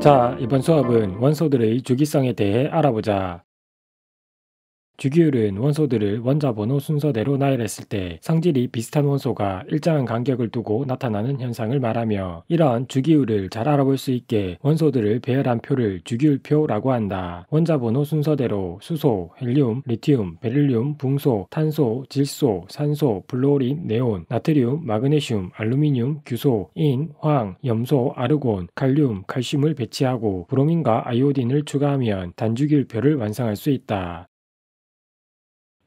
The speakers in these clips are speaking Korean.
자, 이번 수업은 원소들의 주기성에 대해 알아보자. 주기율은 원소들을 원자 번호 순서대로 나열했을 때 성질이 비슷한 원소가 일정한 간격을 두고 나타나는 현상을 말하며 이러한 주기율을 잘 알아볼 수 있게 원소들을 배열한 표를 주기율표라고 한다. 원자 번호 순서대로 수소, 헬륨, 리튬, 베릴륨, 붕소, 탄소, 질소, 산소, 플로린, 네온, 나트륨, 마그네슘, 알루미늄, 규소, 인, 황, 염소, 아르곤, 칼륨, 칼슘을 배치하고 브로민과 아이오딘을 추가하면 단주기율표를 완성할 수 있다.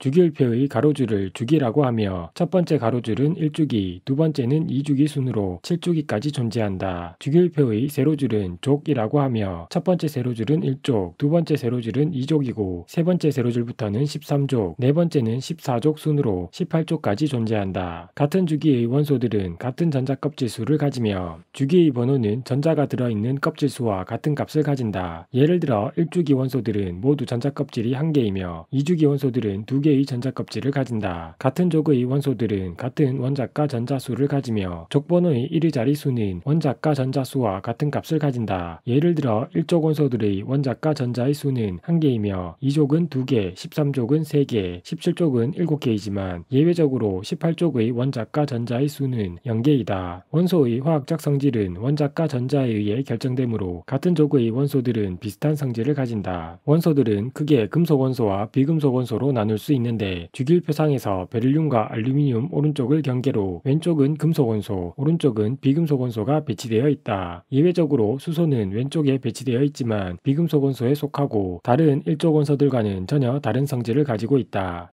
주기율표의 가로줄을 주기라고 하며 첫 번째 가로줄은 1주기, 두 번째는 2주기 순으로 7주기까지 존재한다. 주기율표의 세로줄은 족이라고 하며 첫 번째 세로줄은 1족, 두 번째 세로줄은 2족이고 세 번째 세로줄부터는 13족, 네 번째는 14족 순으로 18족까지 존재한다. 같은 주기의 원소들은 같은 전자껍질 수를 가지며 주기의 번호는 전자가 들어있는 껍질 수와 같은 값을 가진다. 예를 들어 1주기 원소들은 모두 전자껍질이 1개이며 2주기 원소들은 2개 개의 전자껍질을 가진다. 같은 족의 원소들은 같은 원자과 전자수를 가지며 족번호의 1의 자리수는 원자과 전자수와 같은 값을 가진다. 예를 들어 1족 원소들의 원자과 전자의 수는 1개이며 2족은 2개, 13족은 3개, 17족은 7개이지만 예외적으로 18족의 원자과 전자의 수는 0개이다. 원소의 화학적 성질은 원자과 전자에 의해 결정되므로 같은 족의 원소들은 비슷한 성질을 가진다. 원소들은 크게 금속 원소와 비금속 원소로 나눌 수 있는 있는데 주기표상에서베를륨과 알루미늄 오른쪽을 경계로 왼쪽은 금속 원소, 오른쪽은 비금속 원소가 배치되어 있다. 예외적으로 수소는 왼쪽에 배치되어 있지만 비금속 원소에 속하고 다른 일조 원소들과는 전혀 다른 성질을 가지고 있다.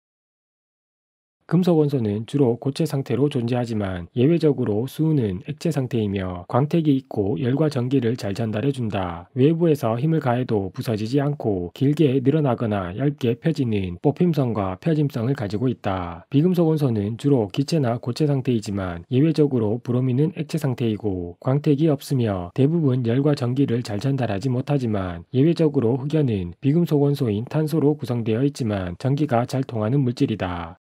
금속 원소는 주로 고체 상태로 존재하지만 예외적으로 수은은 액체 상태이며 광택이 있고 열과 전기를 잘 전달해준다. 외부에서 힘을 가해도 부서지지 않고 길게 늘어나거나 얇게 펴지는 뽑힘성과 펴짐성을 가지고 있다. 비금속 원소는 주로 기체나 고체 상태이지만 예외적으로 브로미는 액체 상태이고 광택이 없으며 대부분 열과 전기를 잘 전달하지 못하지만 예외적으로 흑연은 비금속 원소인 탄소로 구성되어 있지만 전기가 잘 통하는 물질이다.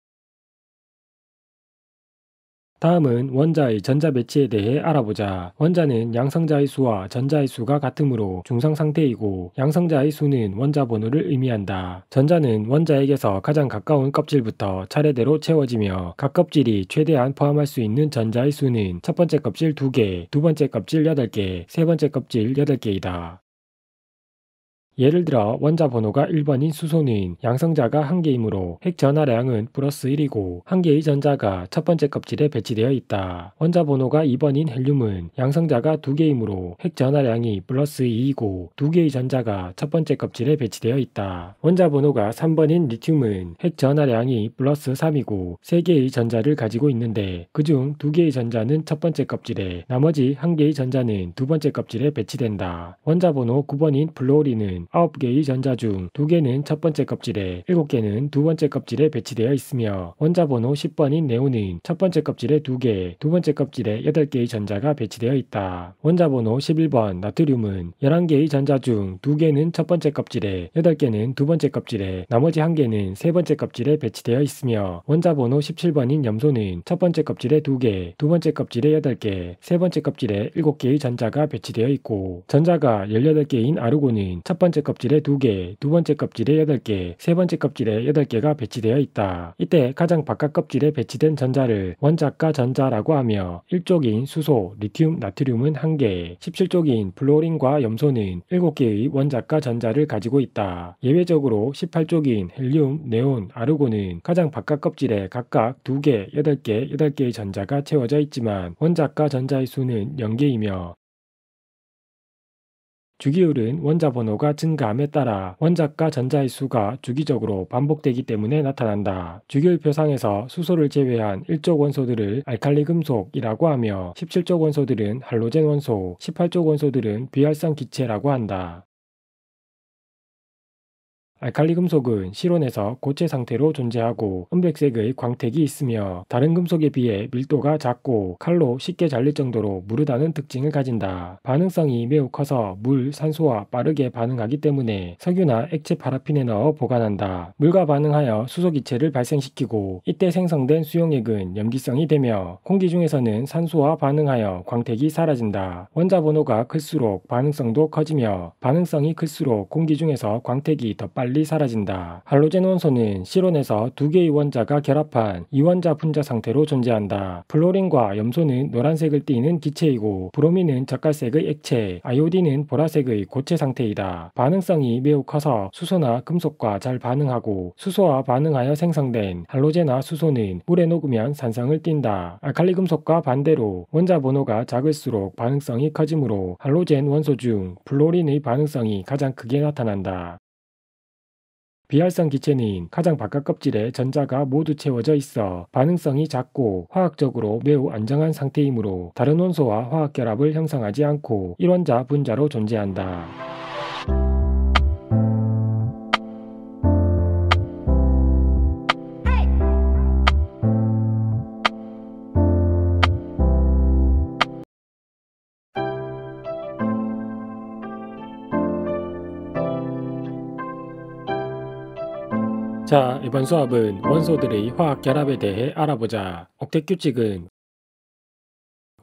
다음은 원자의 전자 배치에 대해 알아보자. 원자는 양성자의 수와 전자의 수가 같으므로 중상 상태이고 양성자의 수는 원자 번호를 의미한다. 전자는 원자에게서 가장 가까운 껍질부터 차례대로 채워지며 각 껍질이 최대한 포함할 수 있는 전자의 수는 첫 번째 껍질 2개, 두 번째 껍질 8개, 세 번째 껍질 8개이다. 예를 들어 원자 번호가 1번인 수소는 양성자가 1개이므로핵 전하량은 플러스 1이고 1개의 전자가 첫 번째 껍질에 배치되어 있다. 원자 번호가 2번인 헬륨은 양성자가 2개이므로핵 전하량이 플러스 2이고 2개의 전자가 첫 번째 껍질에 배치되어 있다. 원자 번호가 3번인 리튬은 핵 전하량이 플러스 3이고 3개의 전자를 가지고 있는데 그중 2개의 전자는 첫 번째 껍질에 나머지 1개의 전자는 두 번째 껍질에 배치된다. 원자 번호 9번인 플로리는 9개의 전자 중 2개는 첫 번째 껍질에 7개는 두 번째 껍질에 배치되어 있으며 원자 번호 10번인 네온은 첫 번째 껍질에 2개, 두 번째 껍질에 8개의 전자가 배치되어 있다. 원자 번호 11번 나트륨은 11개의 전자 중 2개는 첫 번째 껍질에 8개는 두 번째 껍질에 나머지 1개는 세 번째 껍질에 배치되어 있으며 원자 번호 17번인 염소는 첫 번째 껍질에 2개, 두 번째 껍질에 8개, 세 번째 껍질에 7개의 전자가 배치되어 있고 전자가 18개인 아르곤은 첫 번째 번째 껍질에 2개, 두 번째 껍질에 8개, 세 번째 껍질에 8개가 배치되어 있다. 이때 가장 바깥 껍질에 배치된 전자를 원자과 전자라고 하며 1쪽인 수소, 리튬, 나트륨은 1개, 17쪽인 플로린과 염소는 7개의 원자과 전자를 가지고 있다. 예외적으로 18쪽인 헬륨, 네온, 아르곤은 가장 바깥 껍질에 각각 2개, 8개, 8개의 전자가 채워져 있지만 원자과 전자의 수는 0개이며 주기율은 원자 번호가 증가함에 따라 원자과 전자의 수가 주기적으로 반복되기 때문에 나타난다. 주기율 표상에서 수소를 제외한 1쪽 원소들을 알칼리 금속이라고 하며 17쪽 원소들은 할로젠 원소, 18쪽 원소들은 비활성 기체라고 한다. 알칼리 금속은 실온에서 고체 상태로 존재하고 은백색의 광택이 있으며 다른 금속에 비해 밀도가 작고 칼로 쉽게 잘릴 정도로 무르다는 특징을 가진다. 반응성이 매우 커서 물, 산소와 빠르게 반응하기 때문에 석유나 액체 파라핀에 넣어 보관한다. 물과 반응하여 수소기체를 발생시키고 이때 생성된 수용액은 염기성이 되며 공기 중에서는 산소와 반응하여 광택이 사라진다. 원자 번호가 클수록 반응성도 커지며 반응성이 클수록 공기 중에서 광택이 더 빨리 빨리 사라진다. 할로젠 원소는 실온에서 두 개의 원자가 결합한 이원자 분자 상태로 존재한다. 플로린과 염소는 노란색을 띠는 기체이고 브로민은 적갈색의 액체, 아이오딘은 보라색의 고체 상태이다. 반응성이 매우 커서 수소나 금속과 잘 반응하고 수소와 반응하여 생성된 할로제나 수소는 물에 녹으면 산성을 띈다. 알칼리 금속과 반대로 원자 번호가 작을수록 반응성이 커지므로 할로젠 원소 중 플로린의 반응성이 가장 크게 나타난다. 비활성 기체는 가장 바깥 껍질에 전자가 모두 채워져 있어 반응성이 작고 화학적으로 매우 안정한 상태이므로 다른 원소와 화학 결합을 형성하지 않고 일원자 분자로 존재한다. 자, 이번 수업은 원소들의 화학 결합에 대해 알아보자. 옥텟 규칙은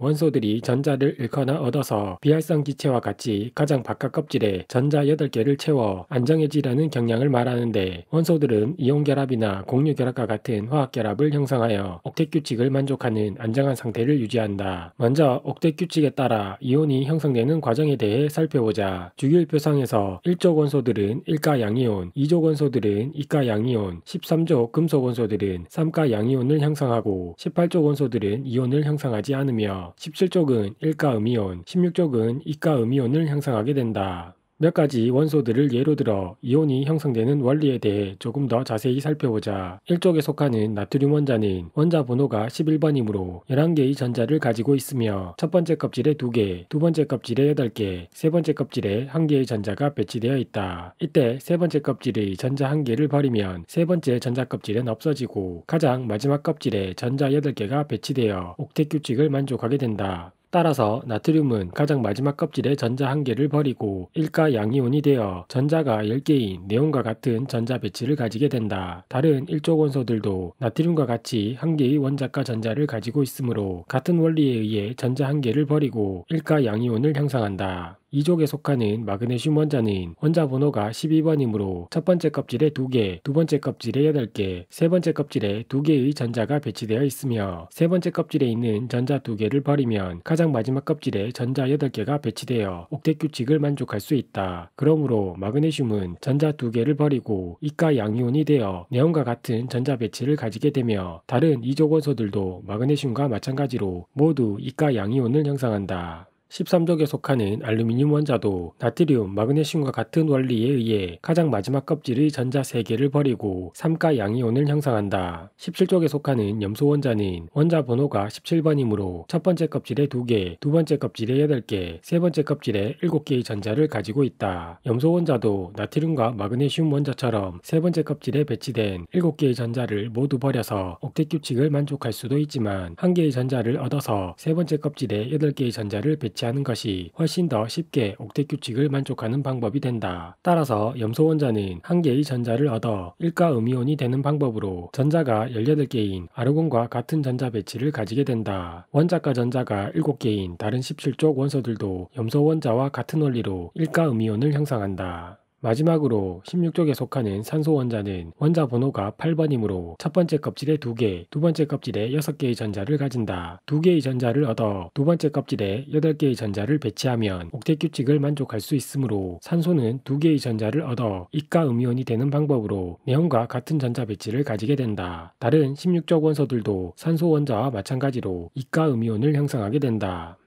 원소들이 전자를 잃거나 얻어서 비활성 기체와 같이 가장 바깥 껍질에 전자 8개를 채워 안정해지라는 경향을 말하는데 원소들은 이온결합이나 공유결합과 같은 화학결합을 형성하여 억택 규칙을 만족하는 안정한 상태를 유지한다. 먼저 억택 규칙에 따라 이온이 형성되는 과정에 대해 살펴보자. 주기율 표상에서 1조 원소들은 1가 양이온, 2조 원소들은 2가 양이온, 13조 금속 원소들은 3가 양이온을 형성하고 18조 원소들은 이온을 형성하지 않으며 17쪽은 1가 음이온, 16쪽은 2가 음이온을 향상하게 된다. 몇 가지 원소들을 예로 들어 이온이 형성되는 원리에 대해 조금 더 자세히 살펴보자. 1쪽에 속하는 나트륨 원자는 원자 번호가 11번이므로 11개의 전자를 가지고 있으며 첫 번째 껍질에 2개, 두 번째 껍질에 8개, 세 번째 껍질에 1개의 전자가 배치되어 있다. 이때 세 번째 껍질의 전자 1개를 버리면 세 번째 전자 껍질은 없어지고 가장 마지막 껍질에 전자 8개가 배치되어 옥텟 규칙을 만족하게 된다. 따라서 나트륨은 가장 마지막 껍질에 전자 한 개를 버리고 1가 양이온이 되어 전자가 10개인 네온과 같은 전자 배치를 가지게 된다. 다른 1조 원소들도 나트륨과 같이 한 개의 원자과 전자를 가지고 있으므로 같은 원리에 의해 전자 한 개를 버리고 1가 양이온을 형성한다. 2족에 속하는 마그네슘 원자는 원자 번호가 12번이므로 첫 번째 껍질에 2개, 두 번째 껍질에 8개, 세 번째 껍질에 2개의 전자가 배치되어 있으며 세 번째 껍질에 있는 전자 2개를 버리면 가장 마지막 껍질에 전자 8개가 배치되어 옥텟 규칙을 만족할 수 있다. 그러므로 마그네슘은 전자 2개를 버리고 이가 양이온이 되어 네온과 같은 전자 배치를 가지게 되며 다른 2족 원소들도 마그네슘과 마찬가지로 모두 이가 양이온을 형성한다. 13족에 속하는 알루미늄 원자도 나트륨, 마그네슘과 같은 원리에 의해 가장 마지막 껍질의 전자 3개를 버리고 3가 양이온을 형성한다. 17족에 속하는 염소 원자는 원자 번호가 17번이므로 첫 번째 껍질에 2개, 두 번째 껍질에 8개, 세 번째 껍질에 7개의 전자를 가지고 있다. 염소 원자도 나트륨과 마그네슘 원자처럼 세 번째 껍질에 배치된 7개의 전자를 모두 버려서 억대 규칙을 만족할 수도 있지만 한 개의 전자를 얻어서 세 번째 껍질에 8개의 전자를 배치 하는 것이 훨씬 더 쉽게 옥택 규칙을 만족하는 방법이 된다. 따라서 염소 원자는 한 개의 전자를 얻어 일가 음이온이 되는 방법으로 전자가 18개인 아르곤과 같은 전자 배치를 가지게 된다. 원자가 전자가 7개인 다른 17쪽 원소들도 염소 원자와 같은 원리로 일가 음이온을 형성한다. 마지막으로 16쪽에 속하는 산소 원자는 원자 번호가 8번이므로 첫 번째 껍질에 2개, 두 번째 껍질에 6개의 전자를 가진다. 2개의 전자를 얻어 두 번째 껍질에 8개의 전자를 배치하면 옥텟 규칙을 만족할 수 있으므로 산소는 2개의 전자를 얻어 이가 음이온이 되는 방법으로 네온과 같은 전자 배치를 가지게 된다. 다른 16쪽 원소들도 산소 원자와 마찬가지로 이가 음이온을 형성하게 된다.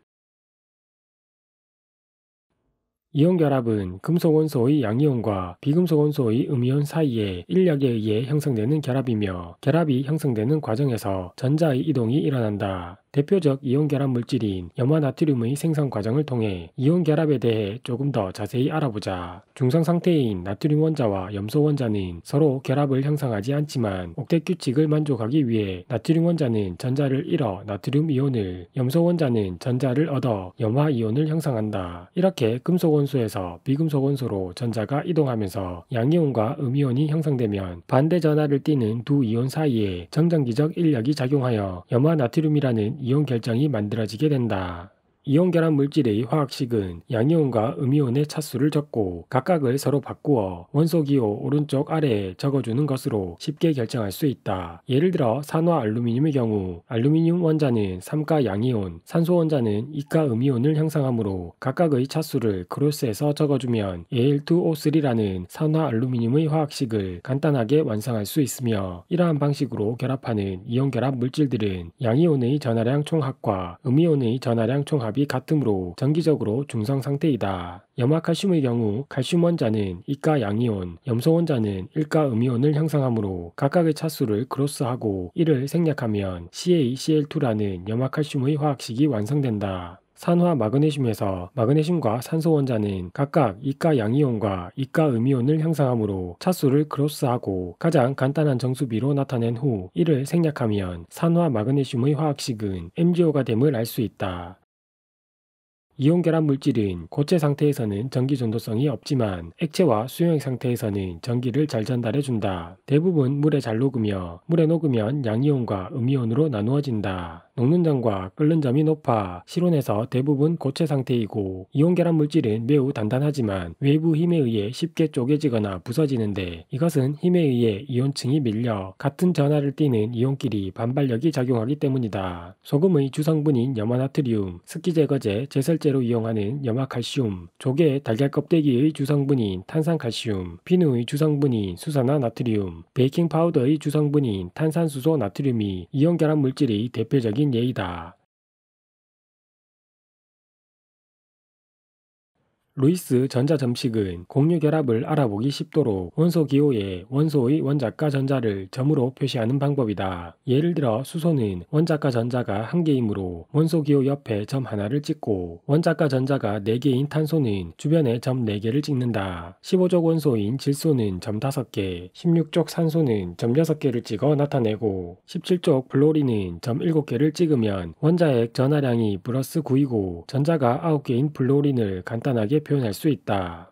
이온결합은 금속원소의 양이온과 비금속원소의 음이온 사이에 인력에 의해 형성되는 결합이며 결합이 형성되는 과정에서 전자의 이동이 일어난다. 대표적 이온결합 물질인 염화나트륨의 생성 과정을 통해 이온결합에 대해 조금 더 자세히 알아보자. 중상 상태인 나트륨 원자와 염소 원자는 서로 결합을 형성하지 않지만 옥텟 규칙을 만족하기 위해 나트륨 원자는 전자를 잃어 나트륨 이온을, 염소 원자는 전자를 얻어 염화 이온을 형성한다. 이렇게 금속 원소에서 비금속 원소로 전자가 이동하면서 양이온과 음이온이 형성되면 반대 전하를 띠는 두 이온 사이에 정전기적 인력이 작용하여 염화 나트륨이라는 이용 결정이 만들어지게 된다. 이온결합 물질의 화학식은 양이온과 음이온의 차수를 적고 각각을 서로 바꾸어 원소기호 오른쪽 아래에 적어주는 것으로 쉽게 결정할 수 있다. 예를 들어 산화 알루미늄의 경우 알루미늄 원자는 3가 양이온, 산소 원자는 2가 음이온을 형성하므로 각각의 차수를 크로스에서 적어주면 Al2O3라는 산화 알루미늄의 화학식을 간단하게 완성할 수 있으며 이러한 방식으로 결합하는 이온결합 물질들은 양이온의 전하량 총합과 음이온의 전하량 총합 결이 같으므로 정기적으로 중성 상태이다. 염화칼슘의 경우 칼슘 원자는 이가 양이온, 염소 원자는 일가 음이온을 형성하므로 각각의 차수를 크로스하고 이를 생략하면 CaCl2라는 염화칼슘의 화학식이 완성된다. 산화 마그네슘에서 마그네슘과 산소 원자는 각각 이가 양이온과 이가 음이온을 형성하므로 차수를 크로스하고 가장 간단한 정수비로 나타낸 후 이를 생략하면 산화 마그네슘의 화학식은 MgO가 됨을 알 수 있다. 이온 결합 물질은 고체 상태에서는 전기 전도성이 없지만 액체와 수용액 상태에서는 전기를 잘 전달해 준다. 대부분 물에 잘 녹으며 물에 녹으면 양이온과 음이온으로 나누어진다. 녹는 점과 끓는 점이 높아 실온에서 대부분 고체 상태이고 이온 결합 물질은 매우 단단하지만 외부 힘에 의해 쉽게 쪼개지거나 부서지는데 이것은 힘에 의해 이온층이 밀려 같은 전하를 띠는 이온끼리 반발력이 작용하기 때문이다. 소금의 주성분인 염화나트륨, 습기 제거제, 제설제로 이용하는 염화칼슘, 조개, 달걀 껍데기의 주성분인 탄산칼슘, 비누의 주성분인 수산화 나트륨, 베이킹 파우더의 주성분인 탄산수소 나트륨이 이온 결합 물질의 대표적인 예의다. 루이스 전자점식은 공유 결합을 알아보기 쉽도록 원소 기호에 원소의 원자과 전자를 점으로 표시하는 방법이다. 예를 들어 수소는 원자과 전자가 한개이므로 원소 기호 옆에 점 하나를 찍고 원자과 전자가 4개인 탄소는 주변에 점4개를 찍는다. 15족 원소인 질소는 점5개 16족 산소는 점6 개를 찍어 나타내고 17족 플로린은 점7 개를 찍으면 원자핵 전하량이 플러스 9이고 전자가 9 개인 플로린을 간단하게 표현할 수 있다.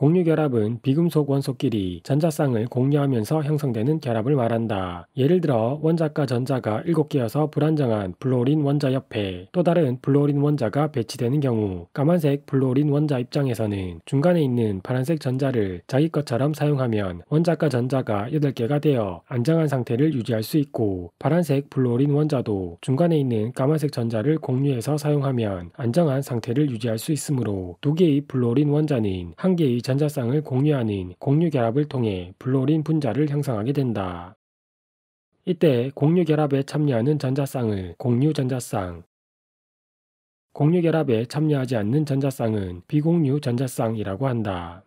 공유결합은 비금속 원소끼리 전자쌍을 공유하면서 형성되는 결합을 말한다. 예를 들어 원자과 전자가 7개여서 불안정한 블로린 원자 옆에 또 다른 블로린 원자가 배치되는 경우 까만색 블로린 원자 입장에서는 중간에 있는 파란색 전자를 자기 것처럼 사용하면 원자과 전자가 8개가 되어 안정한 상태를 유지할 수 있고 파란색 블로린 원자도 중간에 있는 까만색 전자를 공유해서 사용하면 안정한 상태를 유지할 수 있으므로 두 개의 블로린 원자는 한 개의 전자 전자쌍을 공유하는 공유결합을 통해 블로린 분자를 형성하게 된다. 이때 공유결합에 참여하는 전자쌍을 공유전자쌍, 공유결합에 참여하지 않는 전자쌍은 비공유 전자쌍이라고 한다.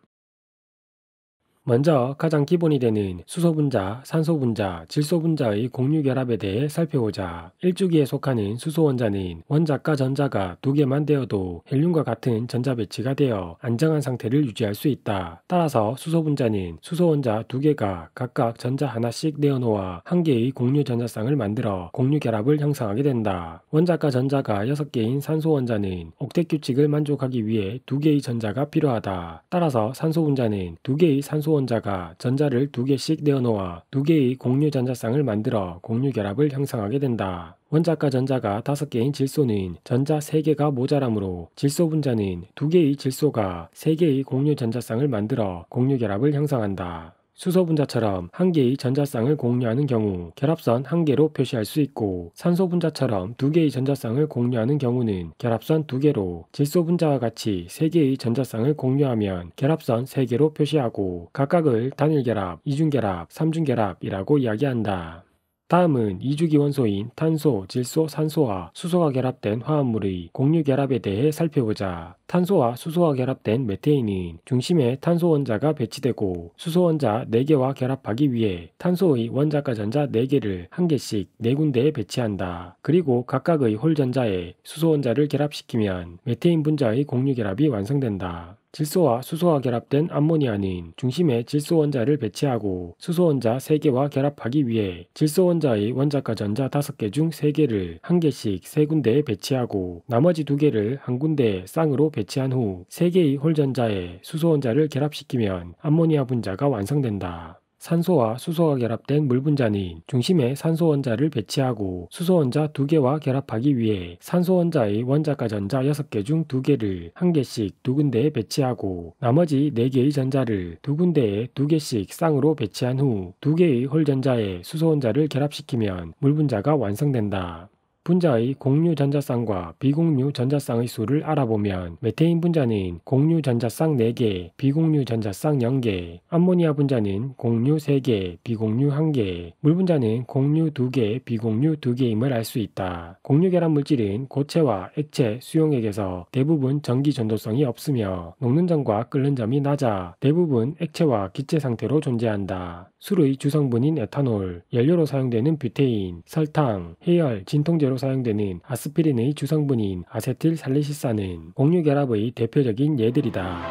먼저 가장 기본이 되는 수소 분자, 산소 분자, 질소 분자의 공유 결합에 대해 살펴보자. 1주기에 속하는 수소 원자는 원자과 전자가 두 개만 되어도 헬륨과 같은 전자 배치가 되어 안정한 상태를 유지할 수 있다. 따라서 수소 분자는 수소 원자 두 개가 각각 전자 하나씩 내어놓아 한 개의 공유 전자쌍을 만들어 공유 결합을 형성하게 된다. 원자과 전자가 6개인 산소 원자는 옥텟 규칙을 만족하기 위해 두 개의 전자가 필요하다. 따라서 산소 분자는 두 개의 산소 수원자가 전자를 두 개씩 내어놓아 두 개의 공유 전자쌍을 만들어 공유 결합을 형성하게 된다. 원자과 전자가 5개인 질소는 전자 3개가 모자라므로 질소 분자는 2개의 질소가 3개의 공유 전자쌍을 만들어 공유 결합을 형성한다. 수소분자처럼 한 개의 전자쌍을 공유하는 경우 결합선 한 개로 표시할 수 있고 산소분자처럼 두 개의 전자쌍을 공유하는 경우는 결합선 두 개로 질소분자와 같이 세 개의 전자쌍을 공유하면 결합선 세 개로 표시하고 각각을 단일결합, 이중결합, 삼중결합이라고 이야기한다. 다음은 이주기원소인 탄소, 질소, 산소와 수소가 결합된 화합물의 공유 결합에 대해 살펴보자. 탄소와 수소가 결합된 메테인은 중심에 탄소 원자가 배치되고 수소 원자 4개와 결합하기 위해 탄소의 원자과 전자 4개를 한 개씩 4군데에 배치한다. 그리고 각각의 홀 전자에 수소 원자를 결합시키면 메테인 분자의 공유 결합이 완성된다. 질소와 수소와 결합된 암모니아는 중심에 질소 원자를 배치하고 수소 원자 3개와 결합하기 위해 질소 원자의 원자가 전자 5개 중 3개를 한 개씩 3군데에 배치하고 나머지 2개를 한 군데에 쌍으로 배치한 후 3개의 홀 전자에 수소 원자를 결합시키면 암모니아 분자가 완성된다. 산소와 수소가 결합된 물 분자는 중심에 산소 원자를 배치하고 수소 원자 2개와 결합하기 위해 산소 원자의 원자가 전자 6개 중 2개를 한 개씩 두 군데에 배치하고 나머지 4개의 전자를 두 군데에 2개씩 쌍으로 배치한 후 2개의 홀 전자에 수소 원자를 결합시키면 물 분자가 완성된다. 분자의 공유 전자쌍과 비공유 전자쌍의 수를 알아보면 메테인 분자는 공유 전자쌍 4개, 비공유 전자쌍 0개, 암모니아 분자는 공유 3개, 비공유 1개, 물 분자는 공유 2개, 비공유 2개임을 알 수 있다. 공유 결합 물질은 고체와 액체, 수용액에서 대부분 전기 전도성이 없으며 녹는 점과 끓는 점이 낮아 대부분 액체와 기체 상태로 존재한다. 술의 주성분인 에탄올, 연료로 사용되는 뷰테인, 설탕, 해열, 진통제로 치료로 사용되는 아스피린의 주성분인 아세틸살리시산은 곡류결합의 대표적인 예들이다.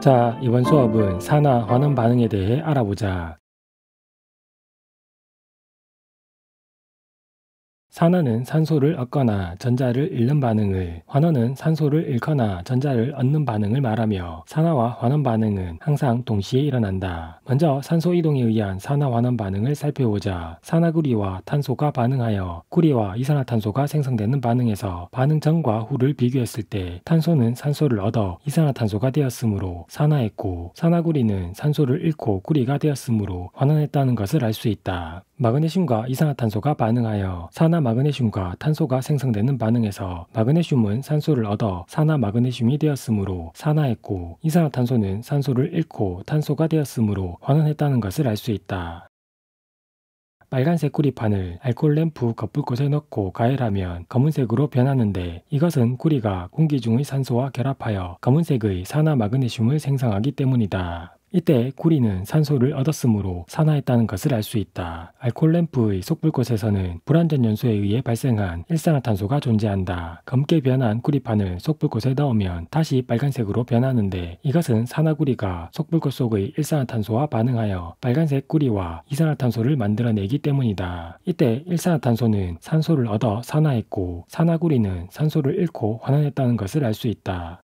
자, 이번 수업은 산화 환원 반응에 대해 알아보자. 산화는 산소를 얻거나 전자를 잃는 반응을, 환원은 산소를 잃거나 전자를 얻는 반응을 말하며 산화와 환원 반응은 항상 동시에 일어난다. 먼저 산소 이동에 의한 산화 환원 반응을 살펴보자. 산화구리와 탄소가 반응하여 구리와 이산화탄소가 생성되는 반응에서 반응 전과 후를 비교했을 때 탄소는 산소를 얻어 이산화탄소가 되었으므로 산화했고 산화구리는 산소를 잃고 구리가 되었으므로 환원했다는 것을 알 수 있다. 마그네슘과 이산화탄소가 반응하여 산화 마그네슘과 탄소가 생성되는 반응에서 마그네슘은 산소를 얻어 산화 마그네슘이 되었으므로 산화했고 이산화탄소는 산소를 잃고 탄소가 되었으므로 환원했다는 것을 알 수 있다. 빨간색 구리판을 알콜 램프 겉불꽃에 넣고 가열하면 검은색으로 변하는데 이것은 구리가 공기 중의 산소와 결합하여 검은색의 산화 마그네슘을 생성하기 때문이다. 이때 구리는 산소를 얻었으므로 산화했다는 것을 알 수 있다. 알콜 램프의 속불꽃에서는 불완전 연소에 의해 발생한 일산화탄소가 존재한다. 검게 변한 구리판을 속불꽃에 넣으면 다시 빨간색으로 변하는데 이것은 산화구리가 속불꽃 속의 일산화탄소와 반응하여 빨간색 구리와 이산화탄소를 만들어내기 때문이다. 이때 일산화탄소는 산소를 얻어 산화했고 산화구리는 산소를 잃고 환원했다는 것을 알 수 있다.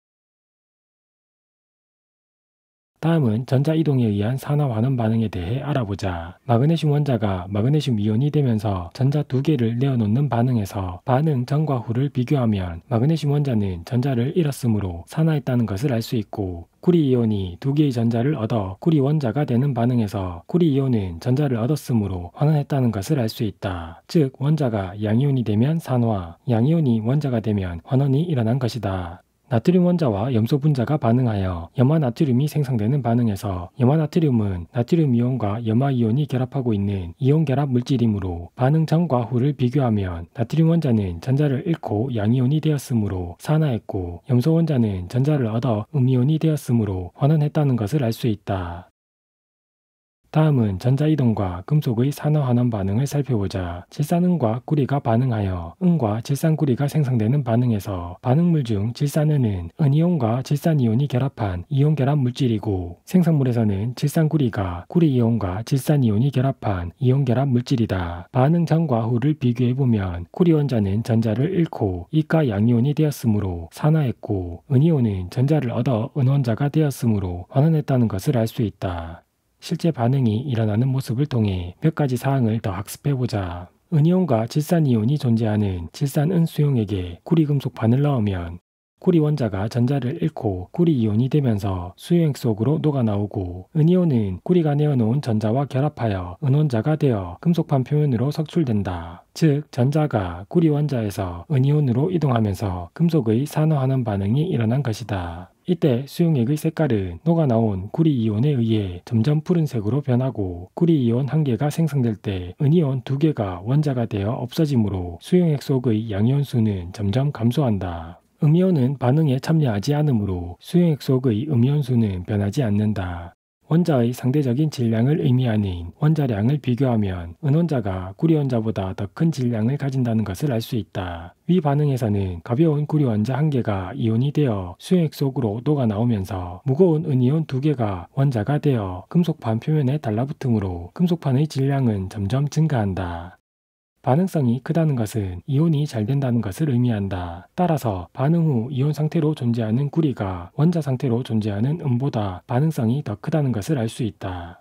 다음은 전자이동에 의한 산화환원 반응에 대해 알아보자. 마그네슘 원자가 마그네슘 이온이 되면서 전자 두 개를 내어놓는 반응에서 반응 전과 후를 비교하면 마그네슘 원자는 전자를 잃었으므로 산화했다는 것을 알 수 있고 구리 이온이 두 개의 전자를 얻어 구리 원자가 되는 반응에서 구리 이온은 전자를 얻었으므로 환원했다는 것을 알 수 있다. 즉 원자가 양이온이 되면 산화, 양이온이 원자가 되면 환원이 일어난 것이다. 나트륨 원자와 염소 분자가 반응하여 염화 나트륨이 생성되는 반응에서 염화 나트륨은 나트륨 이온과 염화 이온이 결합하고 있는 이온 결합 물질이므로 반응 전과 후를 비교하면 나트륨 원자는 전자를 잃고 양이온이 되었으므로 산화했고 염소 원자는 전자를 얻어 음이온이 되었으므로 환원했다는 것을 알 수 있다. 다음은 전자이동과 금속의 산화환원 반응을 살펴보자. 질산은과 구리가 반응하여 은과 질산구리가 생성되는 반응에서 반응물 중 질산은은 은이온과 질산이온이 결합한 이온결합 물질이고 생성물에서는 질산구리가 구리이온과 질산이온이 결합한 이온결합 물질이다. 반응 전과 후를 비교해보면 구리원자는 전자를 잃고 이가 양이온이 되었으므로 산화했고 은이온은 전자를 얻어 은원자가 되었으므로 환원했다는 것을 알 수 있다. 실제 반응이 일어나는 모습을 통해 몇 가지 사항을 더 학습해보자. 은이온과 질산이온이 존재하는 질산은 수용액에 구리금속 판을 넣으면 구리 원자가 전자를 잃고 구리 이온이 되면서 수용액 속으로 녹아나오고 은이온은 구리가 내어놓은 전자와 결합하여 은원자가 되어 금속판 표면으로 석출된다. 즉 전자가 구리 원자에서 은이온으로 이동하면서 금속의 산화하는 반응이 일어난 것이다. 이때 수용액의 색깔은 녹아나온 구리이온에 의해 점점 푸른색으로 변하고 구리이온 한 개가 생성될 때 은이온 두 개가 원자가 되어 없어지므로 수용액 속의 양이온수는 점점 감소한다. 음이온은 반응에 참여하지 않으므로 수용액 속의 음이온수는 변하지 않는다. 원자의 상대적인 질량을 의미하는 원자량을 비교하면 은원자가 구리원자보다 더 큰 질량을 가진다는 것을 알 수 있다. 위 반응에서는 가벼운 구리원자 한 개가 이온이 되어 수액 속으로 녹아 나오면서 무거운 은이온 두 개가 원자가 되어 금속판 표면에 달라붙음으로 금속판의 질량은 점점 증가한다. 반응성이 크다는 것은 이온이 잘 된다는 것을 의미한다. 따라서 반응 후 이온 상태로 존재하는 구리가 원자 상태로 존재하는 음보다 반응성이 더 크다는 것을 알 수 있다.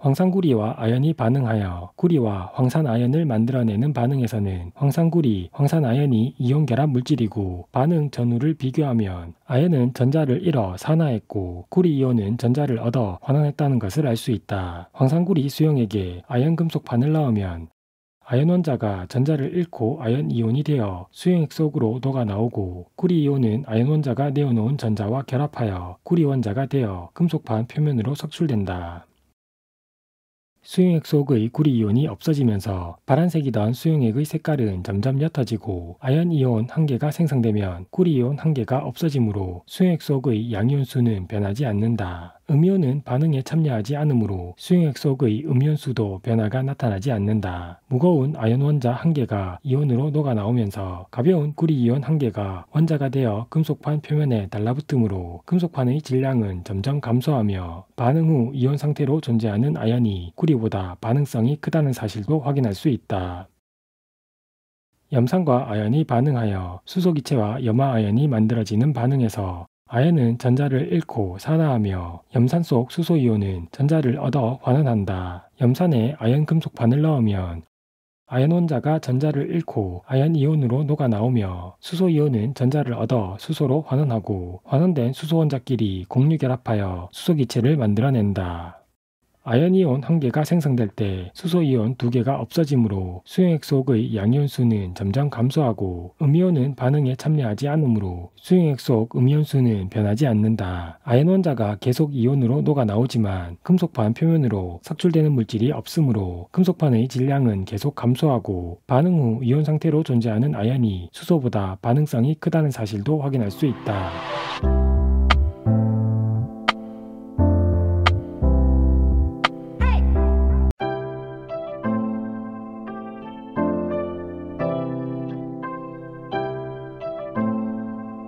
황산구리와 아연이 반응하여 구리와 황산아연을 만들어내는 반응에서는 황산구리, 황산아연이 이온결합 물질이고 반응 전후를 비교하면 아연은 전자를 잃어 산화했고 구리이온은 전자를 얻어 환원했다는 것을 알 수 있다. 황산구리 수용액에 아연금속반을 넣으면 아연 원자가 전자를 잃고 아연 이온이 되어 수용액 속으로 녹아 나오고 구리 이온은 아연 원자가 내어놓은 전자와 결합하여 구리 원자가 되어 금속반 표면으로 석출된다. 수용액 속의 구리 이온이 없어지면서 파란색이던 수용액의 색깔은 점점 옅어지고 아연 이온 한 개가 생성되면 구리 이온 한 개가 없어지므로 수용액 속의 양이온 수는 변하지 않는다. 음료은 반응에 참여하지 않으므로 수용액 속의 음 i o 수도 변화가 나타나지 않는다. 무거운 아연 원자 한 개가 이온으로 녹아나오면서 가벼운 구리 이온 한 개가 원자가 되어 금속판 표면에 달라붙으므로 금속판의 질량은 점점 감소하며 반응 후 이온 상태로 존재하는 아연이 구리보다 반응성이 크다는 사실도 확인할 수 있다. 염산과 아연이 반응하여 수소기체와 염화아연이 만들어지는 반응에서 아연은 전자를 잃고 산화하며 염산 속 수소이온은 전자를 얻어 환원한다 염산에 아연 금속 반을 넣으면 아연 원자가 전자를 잃고 아연 이온으로 녹아 나오며 수소 이온은 전자를 얻어 수소로 환원하고 환원된 수소 원자끼리 공유결합하여 수소 기체를 만들어낸다. 아연이온 한 개가 생성될 때 수소이온 두 개가 없어지므로 수용액 속의 양이온수는 점점 감소하고 음이온은 반응에 참여하지 않으므로 수용액 속 음이온수는 변하지 않는다. 아연 원자가 계속 이온으로 녹아 나오지만 금속판 표면으로 석출되는 물질이 없으므로 금속판의 질량은 계속 감소하고 반응 후 이온 상태로 존재하는 아연이 수소보다 반응성이 크다는 사실도 확인할 수 있다.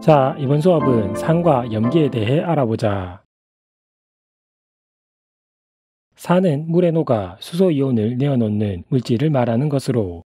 자, 이번 수업은 산과 염기에 대해 알아보자. 산은 물에 녹아 수소이온을 내어놓는 물질을 말하는 것으로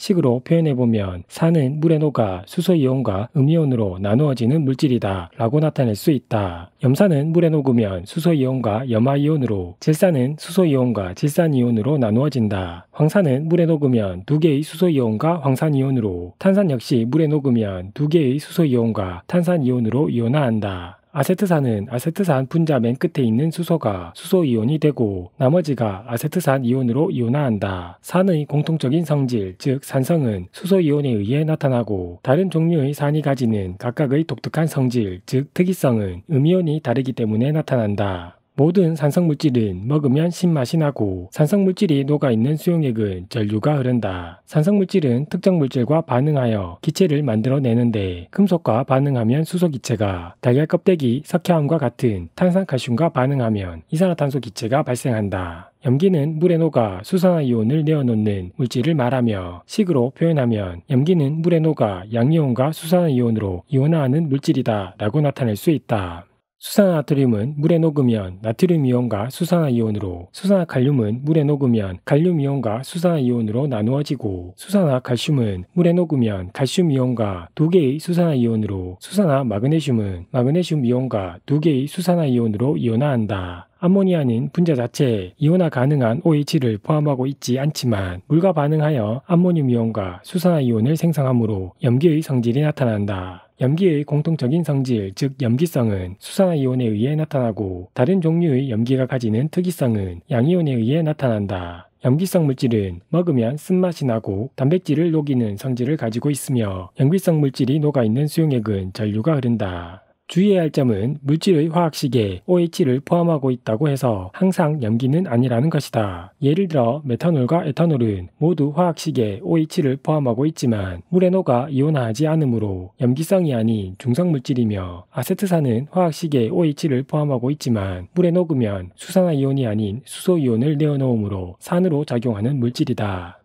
식으로 표현해 보면 산은 물에 녹아 수소이온과 음이온으로 나누어지는 물질이다 라고 나타낼 수 있다. 염산은 물에 녹으면 수소이온과 염화이온으로 질산은 수소이온과 질산이온으로 나누어진다. 황산은 물에 녹으면 두 개의 수소이온과 황산이온으로 탄산 역시 물에 녹으면 두 개의 수소이온과 탄산이온으로 이온화한다. 아세트산은 아세트산 분자 맨 끝에 있는 수소가 수소이온이 되고 나머지가 아세트산 이온으로 이온화한다. 산의 공통적인 성질, 즉 산성은 수소이온에 의해 나타나고 다른 종류의 산이 가지는 각각의 독특한 성질, 즉 특이성은 음이온이 다르기 때문에 나타난다. 모든 산성물질은 먹으면 신맛이 나고 산성물질이 녹아있는 수용액은 전류가 흐른다. 산성물질은 특정 물질과 반응하여 기체를 만들어내는데 금속과 반응하면 수소기체가 달걀 껍데기 석회암과 같은 탄산칼슘과 반응하면 이산화탄소 기체가 발생한다. 염기는 물에 녹아 수산화이온을 내어놓는 물질을 말하며 식으로 표현하면 염기는 물에 녹아 양이온과 수산화이온으로 이온화하는 물질이다 라고 나타낼 수 있다. 수산화나트륨은 물에 녹으면 나트륨 이온과 수산화이온으로 수산화칼륨은 물에 녹으면 칼륨이온과 수산화이온으로 나누어지고 수산화칼슘은 물에 녹으면 칼슘이온과 두 개의 수산화이온으로 수산화마그네슘은 마그네슘이온과 두 개의 수산화이온으로 이온화한다. 암모니아는 분자 자체에 이온화 가능한 OH를 포함하고 있지 않지만 물과 반응하여 암모늄 이온과 수산화이온을 생성하므로 염기의 성질이 나타난다. 염기의 공통적인 성질, 즉 염기성은 수산화이온에 의해 나타나고 다른 종류의 염기가 가지는 특이성은 양이온에 의해 나타난다. 염기성 물질은 먹으면 쓴맛이 나고 단백질을 녹이는 성질을 가지고 있으며 염기성 물질이 녹아있는 수용액은 전류가 흐른다. 주의해야 할 점은 물질의 화학식에 OH를 포함하고 있다고 해서 항상 염기는 아니라는 것이다. 예를 들어 메탄올과 에탄올은 모두 화학식에 OH를 포함하고 있지만 물에 노가 이온화하지 않으므로 염기성이 아닌 중성물질이며 아세트산은 화학식에 OH를 포함하고 있지만 물에 녹으면 수산화이온이 아닌 수소이온을 내어놓으므로 산으로 작용하는 물질이다.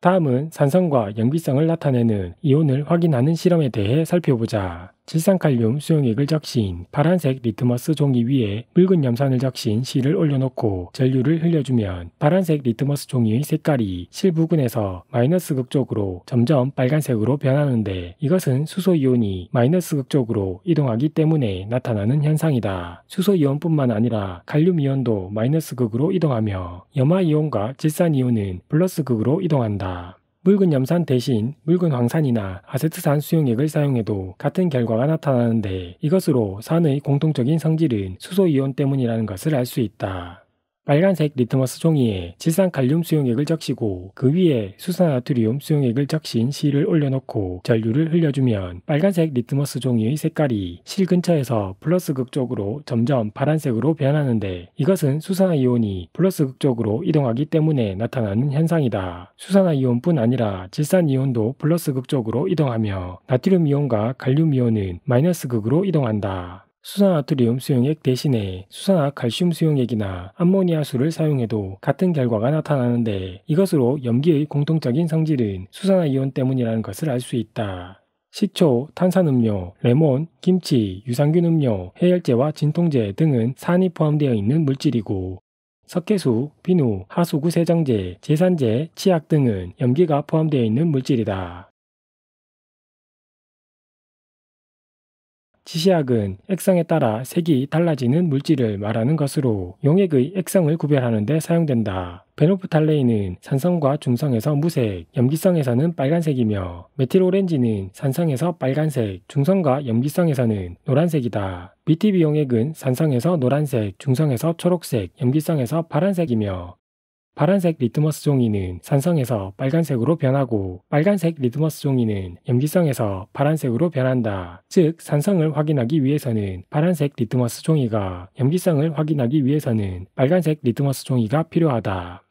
다음은 산성과 염기성을 나타내는 이온을 확인하는 실험에 대해 살펴보자. 질산칼륨 수용액을 적신 파란색 리트머스 종이 위에 붉은 염산을 적신 실을 올려놓고 전류를 흘려주면 파란색 리트머스 종이의 색깔이 실 부근에서 마이너스 극쪽으로 점점 빨간색으로 변하는데 이것은 수소이온이 마이너스 극쪽으로 이동하기 때문에 나타나는 현상이다. 수소이온뿐만 아니라 칼륨이온도 마이너스 극으로 이동하며 염화이온과 질산이온은 플러스 극으로 이동한다. 묽은 염산 대신 묽은 황산이나 아세트산 수용액을 사용해도 같은 결과가 나타나는데 이것으로 산의 공통적인 성질은 수소이온 때문이라는 것을 알 수 있다. 빨간색 리트머스 종이에 질산 칼륨 수용액을 적시고 그 위에 수산 나트륨 수용액을 적신 실을 올려놓고 전류를 흘려주면 빨간색 리트머스 종이의 색깔이 실 근처에서 플러스 극 쪽으로 점점 파란색으로 변하는데 이것은 수산화 이온이 플러스 극 쪽으로 이동하기 때문에 나타나는 현상이다. 수산화 이온뿐 아니라 질산 이온도 플러스 극 쪽으로 이동하며 나트륨 이온과 칼륨 이온은 마이너스 극으로 이동한다. 수산화트리움 수용액 대신에 수산화 칼슘 수용액이나 암모니아수를 사용해도 같은 결과가 나타나는데 이것으로 염기의 공통적인 성질은 수산화 이온 때문이라는 것을 알 수 있다. 식초, 탄산음료, 레몬, 김치, 유산균 음료, 해열제와 진통제 등은 산이 포함되어 있는 물질이고 석회수, 비누, 하수구 세정제, 제산제, 치약 등은 염기가 포함되어 있는 물질이다. 지시약은 액상에 따라 색이 달라지는 물질을 말하는 것으로 용액의 액성을 구별하는 데 사용된다. 베노프탈레인은 산성과 중성에서 무색, 염기성에서는 빨간색이며 메틸오렌지는 산성에서 빨간색, 중성과 염기성에서는 노란색이다. BTB 용액은 산성에서 노란색, 중성에서 초록색, 염기성에서 파란색이며 파란색 리트머스 종이는 산성에서 빨간색으로 변하고 빨간색 리트머스 종이는 염기성에서 파란색으로 변한다. 즉 산성을 확인하기 위해서는 파란색 리트머스 종이가 염기성을 확인하기 위해서는 빨간색 리트머스 종이가 필요하다.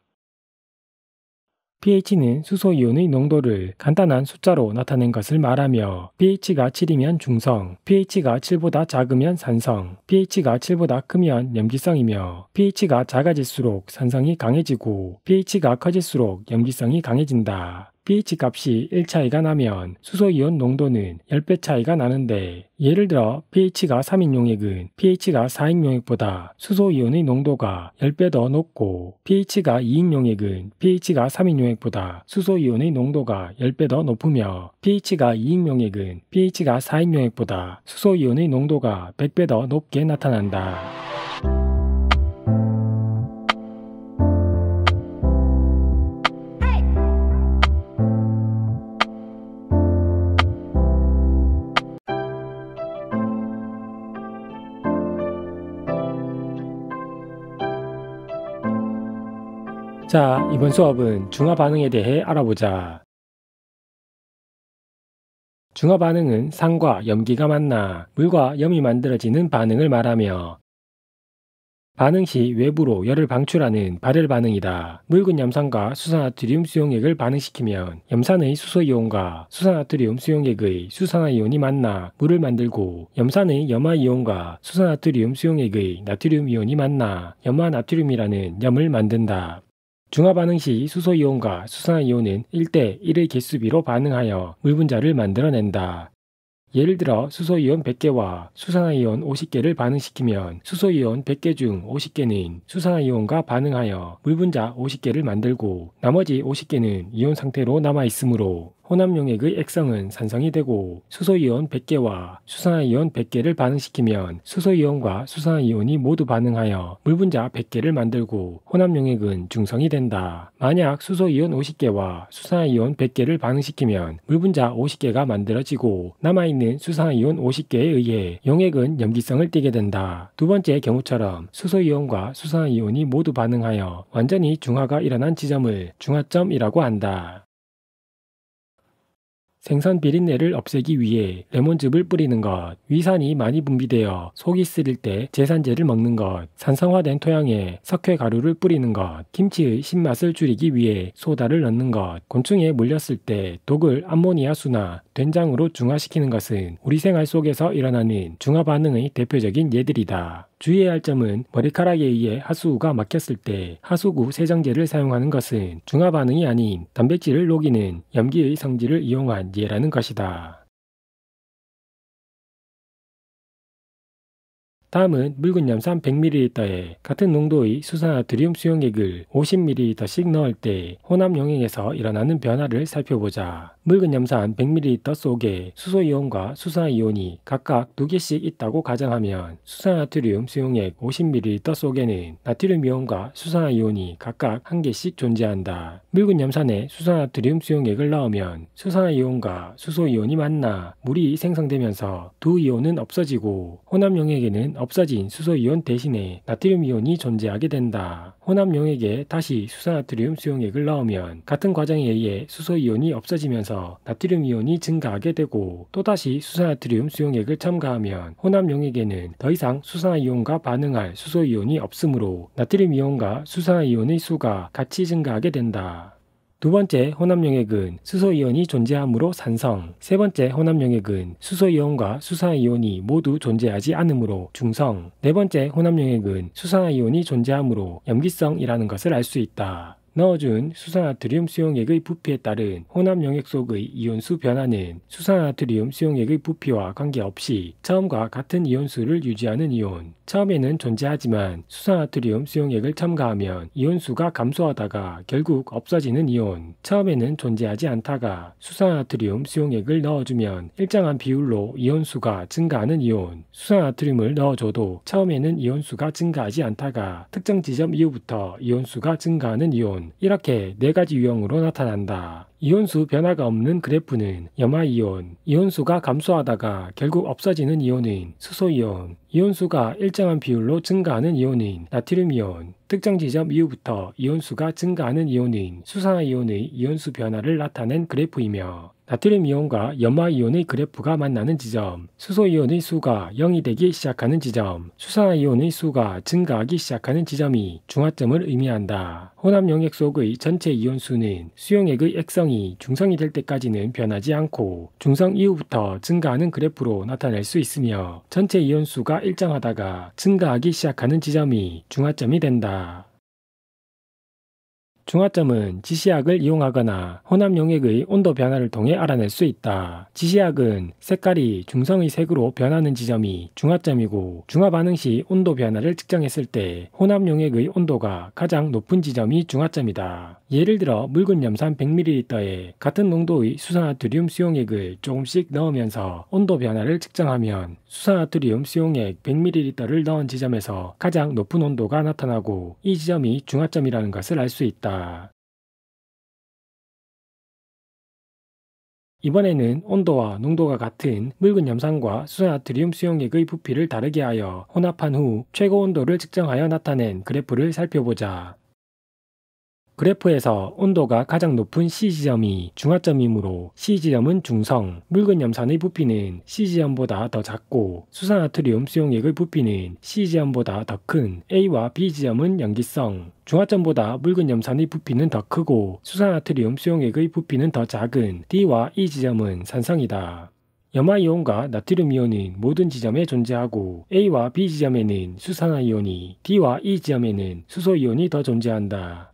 pH는 수소이온의 농도를 간단한 숫자로 나타낸 것을 말하며 pH가 7이면 중성, pH가 7보다 작으면 산성, pH가 7보다 크면 염기성이며 pH가 작아질수록 산성이 강해지고 pH가 커질수록 염기성이 강해진다. pH 값이 1차이가 나면 수소이온 농도는 10배 차이가 나는데 예를 들어 pH가 3인 용액은 pH가 4인 용액보다 수소이온의 농도가 10배 더 높고 pH가 2인 용액은 pH가 3인 용액보다 수소이온의 농도가 10배 더 높으며 pH가 2인 용액은 pH가 4인 용액보다 수소이온의 농도가 100배 더 높게 나타난다. 자, 이번 수업은 중화 반응에 대해 알아보자. 중화 반응은 산과 염기가 만나 물과 염이 만들어지는 반응을 말하며 반응 시 외부로 열을 방출하는 발열 반응이다. 묽은 염산과 수산나트륨 수용액을 반응시키면 염산의 수소이온과 수산나트륨 수용액의 수산화이온이 만나 물을 만들고 염산의 염화이온과 수산나트륨 수용액의 나트륨 이온이 만나 염화나트륨이라는 염을 만든다. 중화 반응 시 수소 이온과 수산 화 이온은 1대 1의 개수비로 반응하여 물 분자를 만들어낸다. 예를 들어 수소이온 100개와 수산화이온 50개를 반응시키면 수소이온 100개 중 50개는 수산화이온과 반응하여 물분자 50개를 만들고 나머지 50개는 이온 상태로 남아있으므로 혼합 용액의 액성은 산성이 되고 수소이온 100개와 수산화이온 100개를 반응시키면 수소이온과 수산화이온이 모두 반응하여 물분자 100개를 만들고 혼합 용액은 중성이 된다. 만약 수소이온 50개와 수산화이온 100개를 반응시키면 물분자 50개가 만들어지고 남아있는 수산화이온 50개에 의해 용액은 염기성을 띠게 된다. 두 번째 경우처럼 수소이온과 수산화이온이 모두 반응하여 완전히 중화가 일어난 지점을 중화점이라고 한다. 생선 비린내를 없애기 위해 레몬즙을 뿌리는 것, 위산이 많이 분비되어 속이 쓰릴 때 제산제를 먹는 것, 산성화된 토양에 석회 가루를 뿌리는 것, 김치의 신맛을 줄이기 위해 소다를 넣는 것, 곤충에 물렸을 때 독을 암모니아수나 된장으로 중화시키는 것은 우리 생활 속에서 일어나는 중화 반응의 대표적인 예들이다. 주의해야 할 점은 머리카락에 의해 하수구가 막혔을 때 하수구 세정제를 사용하는 것은 중화 반응이 아닌 단백질을 녹이는 염기의 성질을 이용한 예라는 것이다. 다음은 묽은 염산 100ml에 같은 농도의 수산화트륨 수용액을 50ml씩 넣을 때 혼합 용액에서 일어나는 변화를 살펴보자. 묽은 염산 100ml 속에 수소이온과 수산이온이 각각 2개씩 있다고 가정하면 수산나트륨 수용액 50ml 속에는 나트륨이온과 수산이온이 각각 1개씩 존재한다. 묽은 염산에 수산나트륨 수용액을 넣으면 수산이온과 수소이온이 만나 물이 생성되면서 두 이온은 없어지고 혼합용액에는 없어진 수소이온 대신에 나트륨이온이 존재하게 된다. 혼합 용액에 다시 수산나트륨 수용액을 넣으면 같은 과정에 의해 수소이온이 없어지면서 나트륨 이온이 증가하게 되고 또다시 수산나트륨 수용액을 첨가하면 혼합 용액에는 더 이상 수산화이온과 반응할 수소이온이 없으므로 나트륨 이온과 수산화이온의 수가 같이 증가하게 된다. 두 번째 혼합용액은 수소이온이 존재함으로 산성. 세 번째 혼합용액은 수소이온과 수산이온이 모두 존재하지 않으므로 중성. 네 번째 혼합용액은 수산이온이 존재함으로 염기성이라는 것을 알 수 있다. 넣어준 수산아트륨 수용액의 부피에 따른 혼합 용액 속의 이온수 변화는 수산아트륨 수용액의 부피와 관계없이 처음과 같은 이온수를 유지하는 이온, 처음에는 존재하지만 수산아트륨 수용액을 첨가하면 이온수가 감소하다가 결국 없어지는 이온, 처음에는 존재하지 않다가 수산아트륨 수용액을 넣어주면 일정한 비율로 이온수가 증가하는 이온, 수산아트륨을 넣어줘도 처음에는 이온수가 증가하지 않다가 특정 지점 이후부터 이온수가 증가하는 이온, 보면 이렇게 네 가지 유형으로 나타난다. 이온수 변화가 없는 그래프는 염화이온, 이온수가 감소하다가 결국 없어지는 이온은 수소이온, 이온수가 일정한 비율로 증가하는 이온은 나트륨이온, 특정 지점 이후부터 이온수가 증가하는 이온은 수산화이온의 이온수 변화를 나타낸 그래프이며 나트륨 이온과 염화 이온의 그래프가 만나는 지점, 수소 이온의 수가 0이 되기 시작하는 지점, 수산화 이온의 수가 증가하기 시작하는 지점이 중화점을 의미한다. 혼합 용액 속의 전체 이온 수는 수용액의 액성이 중성이 될 때까지는 변하지 않고 중성 이후부터 증가하는 그래프로 나타낼 수 있으며 전체 이온 수가 일정하다가 증가하기 시작하는 지점이 중화점이 된다. 중화점은 지시약을 이용하거나 혼합 용액의 온도 변화를 통해 알아낼 수 있다. 지시약은 색깔이 중성의 색으로 변하는 지점이 중화점이고 중화 반응 시 온도 변화를 측정했을 때 혼합 용액의 온도가 가장 높은 지점이 중화점이다. 예를 들어 묽은 염산 100ml에 같은 농도의 수산화트륨 수용액을 조금씩 넣으면서 온도 변화를 측정하면 수산화트륨 수용액 100ml를 넣은 지점에서 가장 높은 온도가 나타나고 이 지점이 중화점이라는 것을 알 수 있다. 아. 이번에는 온도와 농도가 같은 묽은 염산과 수산나트륨 수용액의 부피를 다르게 하여 혼합한 후 최고 온도를 측정하여 나타낸 그래프를 살펴보자. 그래프에서 온도가 가장 높은 C지점이 중화점이므로 C지점은 중성, 묽은 염산의 부피는 C지점보다 더 작고 수산나트륨 수용액의 부피는 C지점보다 더 큰 A와 B지점은 연기성, 중화점보다 묽은 염산의 부피는 더 크고 수산나트륨 수용액의 부피는 더 작은 D와 E지점은 산성이다. 염화이온과 나트륨이온은 모든 지점에 존재하고 A와 B지점에는 수산화이온이, D와 E지점에는 수소이온이 더 존재한다.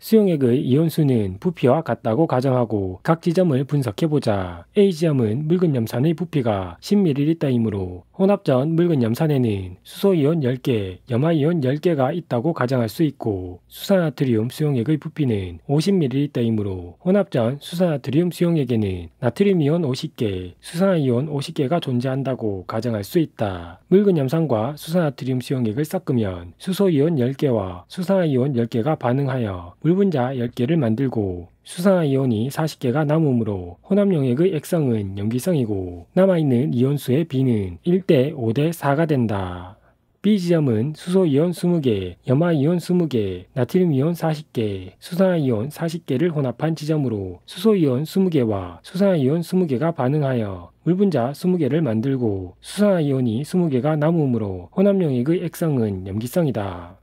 수용액의 이온수는 부피와 같다고 가정하고 각 지점을 분석해보자 A지점은 묽은 염산의 부피가 10ml이므로 혼합전 물근 염산에는 수소이온 10개, 염화이온 10개가 있다고 가정할 수 있고 수산나트륨 수용액의 부피는 50ml이므로 혼합전 수산나트륨 수용액에는 나트륨이온 50개, 수산이온 50개가 존재한다고 가정할 수 있다. 묽은 염산과 수산나트륨 수용액을 섞으면 수소이온 10개와 수산이온 10개가 반응하여 물분자 10개를 만들고 수산화 이온이 40개가 남으므로 혼합용액의 액성은 염기성이고 남아있는 이온수의 비는 1대 5대 4가 된다. B 지점은 수소이온 20개, 염화이온 20개, 나트륨이온 40개, 수산화이온 40개를 혼합한 지점으로 수소이온 20개와 수산화이온 20개가 반응하여 물분자 20개를 만들고 수산화이온이 20개가 남으므로 혼합용액의 액성은 염기성이다.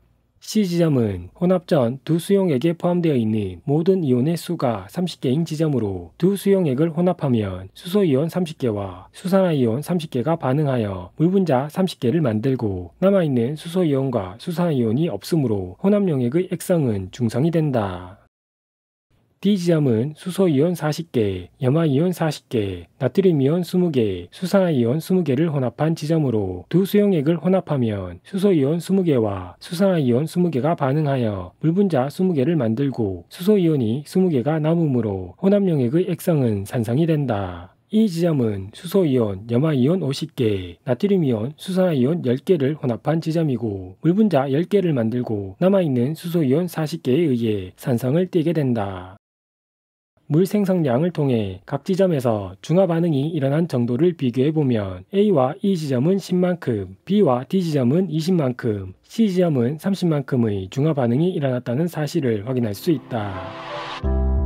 C 지점은 혼합 전 두 수용액에 포함되어 있는 모든 이온의 수가 30개인 지점으로 두 수용액을 혼합하면 수소이온 30개와 수산화이온 30개가 반응하여 물분자 30개를 만들고 남아있는 수소이온과 수산이온이 화 없으므로 혼합용액의 액성은 중성이 된다. D지점은 수소이온 40개, 염화이온 40개, 나트륨이온 20개, 수산화이온 20개를 혼합한 지점으로 두 수용액을 혼합하면 수소이온 20개와 수산화이온 20개가 반응하여 물분자 20개를 만들고 수소이온이 20개가 남으므로 혼합용액의 액성은 산성이 된다. 이 지점은 수소이온, 염화이온 50개, 나트륨이온, 수산화이온 10개를 혼합한 지점이고 물분자 10개를 만들고 남아있는 수소이온 40개에 의해 산성을 띠게 된다. 물 생성량을 통해 각 지점에서 중화 반응이 일어난 정도를 비교해 보면 A와 E 지점은 10만큼, B와 D 지점은 20만큼, C 지점은 30만큼의 중화 반응이 일어났다는 사실을 확인할 수 있다.